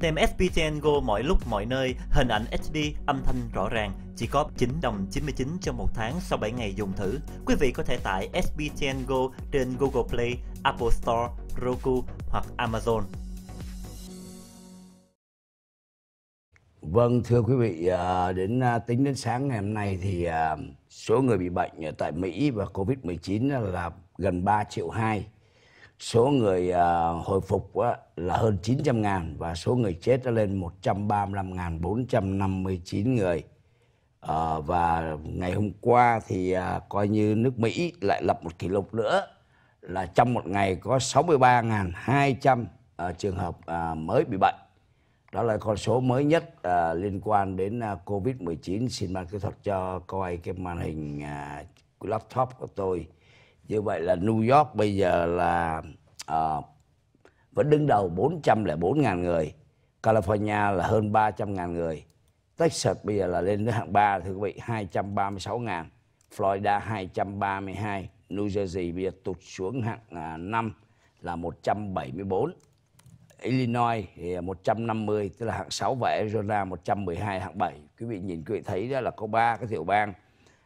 Tem SPTN Go mọi lúc mọi nơi, hình ảnh HD, âm thanh rõ ràng, chỉ có 9 đồng 99 cho một tháng sau 7 ngày dùng thử. Quý vị có thể tải SPTN Go trên Google Play, Apple Store, Roku hoặc Amazon. Vâng, thưa quý vị, à, đến à, tính đến sáng ngày hôm nay thì à, số người bị bệnh tại Mỹ và Covid-19 là gần 3 triệu 2 số người uh, hồi phục uh, là hơn 900 ngàn và số người chết đã lên 135 ngàn 459 người. Uh, và ngày hôm qua thì uh, coi như nước Mỹ lại lập một kỷ lục nữa là trong một ngày có 63.200 uh, à, trường hợp uh, mới bị bệnh. Đó là con số mới nhất uh, liên quan đến uh, Covid-19. Xin ban kỹ thuật cho coi cái màn hình uh, laptop của tôi như vậy là New York bây giờ là uh, vẫn đứng đầu 404.000 người California là hơn 300.000 người Texas bây giờ là lên đến hạng 3 thưa quý vị 236.000 Florida 232 New Jersey bây giờ tụt xuống hạng 5 à, là 174 Illinois thì 150 tức là hạng 6 và Arizona 112 hạng 7 quý vị nhìn quý vị thấy đó là có ba cái tiểu bang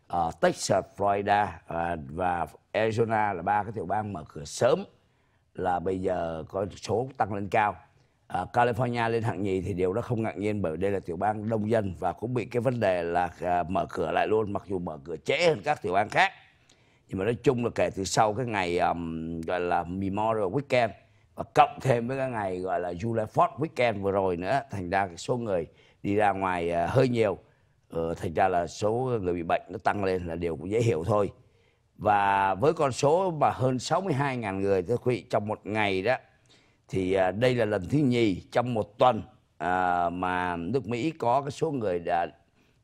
ở ờ, Texas, Florida và, ờ, và Arizona là ba cái tiểu bang mở cửa sớm là bây giờ có số tăng lên cao. À, California lên hạng nhì thì điều đó không ngạc nhiên bởi đây là tiểu bang đông dân và cũng bị cái vấn đề là à, mở cửa lại luôn mặc dù mở cửa trễ hơn các tiểu bang khác. Nhưng mà nói chung là kể từ sau cái ngày um, gọi là Memorial Weekend và cộng thêm với cái ngày gọi là July 4 Weekend vừa rồi nữa thành ra cái số người đi ra ngoài uh, hơi nhiều ừ, thành ra là số người bị bệnh nó tăng lên là điều cũng dễ hiểu thôi và với con số mà hơn 62.000 người thưa quý vị trong một ngày đó thì à, đây là lần thứ nhì trong một tuần à, mà nước Mỹ có cái số người đã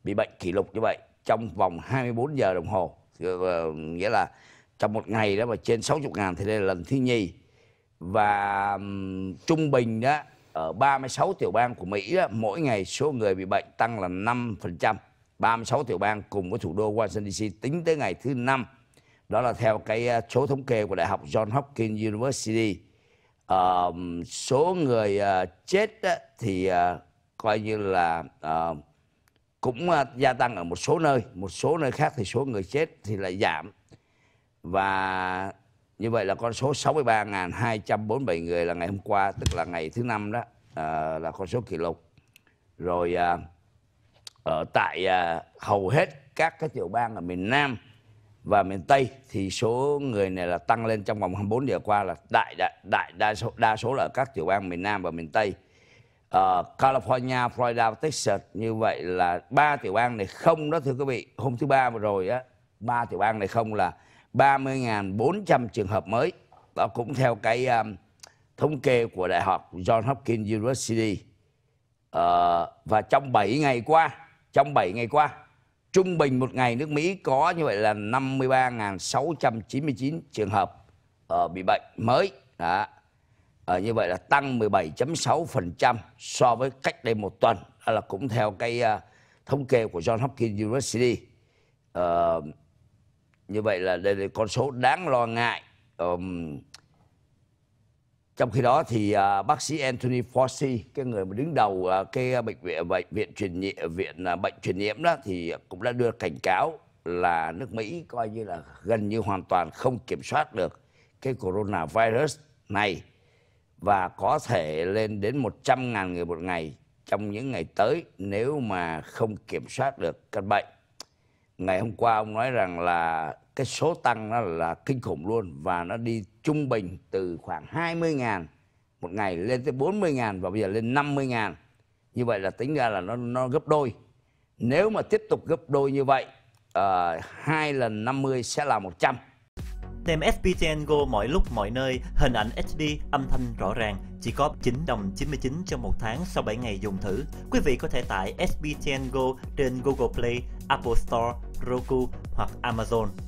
bị bệnh kỷ lục như vậy trong vòng 24 giờ đồng hồ thì, uh, ờ, nghĩa là trong một ngày đó mà trên 60 ngàn thì đây là lần thứ nhì và um, trung bình đó ở ờ, 36 tiểu bang của Mỹ mỗi ngày số người bị bệnh tăng là 5%. 36 tiểu bang cùng với thủ đô Washington DC tính tới ngày thứ năm. Đó là theo cái ờ, số thống kê của Đại học John Hopkins University. Uh, số người chết thì coi như là uh, cũng gia tăng ở một số nơi, một số nơi khác thì số người chết thì lại giảm và như vậy là con số 63.247 người là ngày hôm qua tức là ngày thứ năm đó à, là con số kỷ lục rồi à, ở tại à, hầu hết các cái tiểu bang ở miền Nam và miền Tây thì số người này là tăng lên trong vòng 24 giờ qua là đại đại, đại đa số đa số là ở các tiểu bang miền Nam và miền Tây. Uh, California, Florida Texas như vậy là ba tiểu bang này không đó thưa quý vị. Hôm thứ ba vừa rồi á, ba tiểu bang này không là 30.400 trường hợp mới. Đó cũng theo cái um, thống kê của Đại học John Hopkins University. Uh, và trong 7 ngày qua, trong 7 ngày qua, trung bình một ngày nước Mỹ có như vậy là 53.699 trường hợp uh, bị bệnh mới. Đó. À, như vậy là tăng 17.6% so với cách đây một tuần. Đó là cũng theo cái uh, thống kê của John Hopkins University. Uh, như vậy là đây là con số đáng lo ngại um, trong khi đó thì uh, bác sĩ Anthony Fauci cái người mà đứng đầu uh, cái à, bệnh viện bệnh viện truyền nhiễm viện uh, bệnh truyền nhiễm đó thì cũng đã đưa cảnh cáo là nước Mỹ coi như là gần như hoàn toàn không kiểm soát được cái coronavirus này và có thể lên đến 100.000 người một ngày trong những ngày tới nếu mà không kiểm soát được căn bệnh ngày hôm qua ông nói rằng là cái số tăng nó là kinh khủng luôn và nó đi trung bình từ khoảng 20 ngàn một ngày lên tới 40 ngàn và bây giờ lên 50 ngàn như vậy là tính ra là nó nó gấp đôi nếu mà tiếp tục gấp đôi như vậy uh, hai lần 50 sẽ là 100 Tem SPTN Go mọi lúc mọi nơi, hình ảnh HD, âm thanh rõ ràng, chỉ có 9 đồng 99 cho một tháng sau 7 ngày dùng thử. Quý vị có thể tải SPTN Go trên Google Play, Apple Store, Roku hoặc Amazon.